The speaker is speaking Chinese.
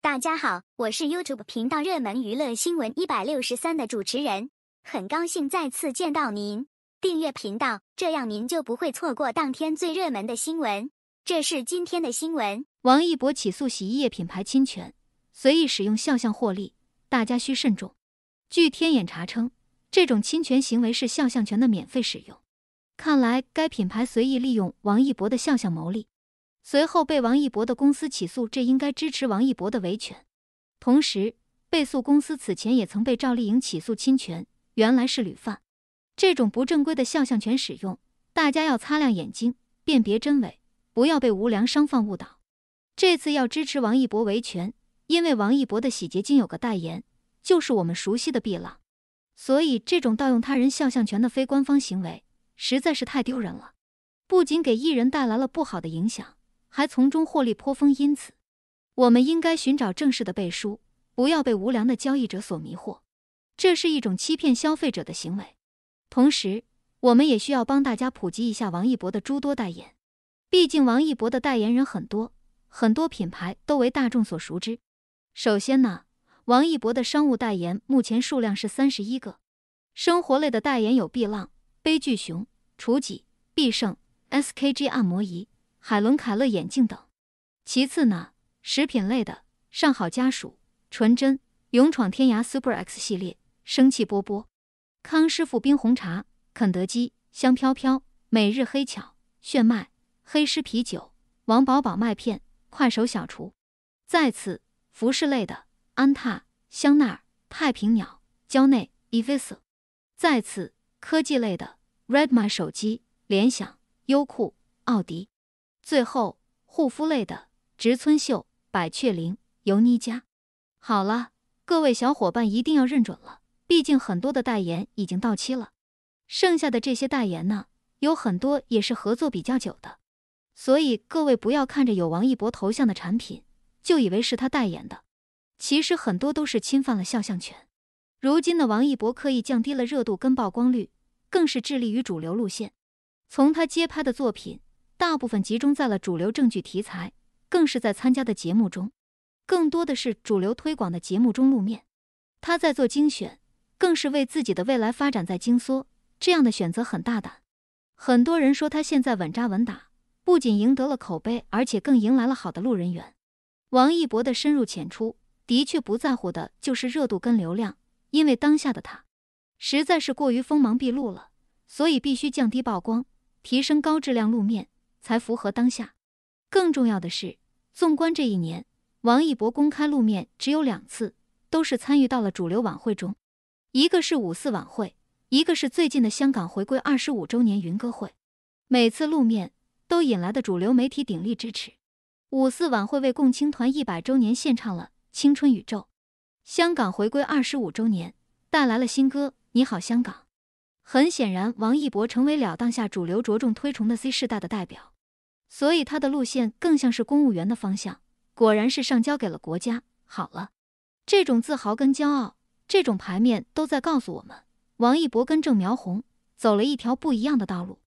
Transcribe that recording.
大家好，我是 YouTube 频道热门娱乐新闻一百六十三的主持人，很高兴再次见到您。订阅频道，这样您就不会错过当天最热门的新闻。这是今天的新闻：王一博起诉洗衣液品牌侵权，随意使用肖像获利，大家需慎重。据天眼查称，这种侵权行为是肖像权的免费使用，看来该品牌随意利用王一博的肖像牟利。随后被王一博的公司起诉，这应该支持王一博的维权。同时，被诉公司此前也曾被赵丽颖起诉侵权，原来是屡犯。这种不正规的肖像权使用，大家要擦亮眼睛辨别真伪，不要被无良商贩误导。这次要支持王一博维权，因为王一博的洗洁精有个代言，就是我们熟悉的碧浪。所以，这种盗用他人肖像权的非官方行为实在是太丢人了，不仅给艺人带来了不好的影响。还从中获利颇丰，因此，我们应该寻找正式的背书，不要被无良的交易者所迷惑，这是一种欺骗消费者的行为。同时，我们也需要帮大家普及一下王一博的诸多代言，毕竟王一博的代言人很多，很多品牌都为大众所熟知。首先呢，王一博的商务代言目前数量是三十一个，生活类的代言有碧浪、杯具熊、雏己、必胜、SKG 按摩仪。海伦凯勒眼镜等。其次呢，食品类的上好佳、薯、纯真、勇闯天涯 Super X 系列、生气波波、康师傅冰红茶、肯德基、香飘飘、每日黑巧、炫迈、黑狮啤酒、王宝宝麦片、快手小厨。再次，服饰类的安踏、香奈、儿、太平鸟、蕉内、evs。a 再次，科技类的 Redmi 手机、联想、优酷、奥迪。最后，护肤类的植村秀、百雀羚、尤妮佳。好了，各位小伙伴一定要认准了，毕竟很多的代言已经到期了。剩下的这些代言呢，有很多也是合作比较久的。所以各位不要看着有王一博头像的产品就以为是他代言的，其实很多都是侵犯了肖像权。如今的王一博刻意降低了热度跟曝光率，更是致力于主流路线。从他街拍的作品。大部分集中在了主流证据题材，更是在参加的节目中，更多的是主流推广的节目中露面。他在做精选，更是为自己的未来发展在精缩，这样的选择很大胆。很多人说他现在稳扎稳打，不仅赢得了口碑，而且更迎来了好的路人缘。王一博的深入浅出，的确不在乎的就是热度跟流量，因为当下的他，实在是过于锋芒毕露了，所以必须降低曝光，提升高质量露面。才符合当下。更重要的是，纵观这一年，王一博公开露面只有两次，都是参与到了主流晚会中，一个是五四晚会，一个是最近的香港回归二十五周年云歌会。每次露面都引来的主流媒体鼎力支持。五四晚会为共青团一百周年献唱了《青春宇宙》，香港回归二十五周年带来了新歌《你好，香港》。很显然，王一博成为了当下主流着重推崇的 C 世代的代表。所以他的路线更像是公务员的方向，果然是上交给了国家。好了，这种自豪跟骄傲，这种牌面都在告诉我们，王一博跟郑苗红走了一条不一样的道路。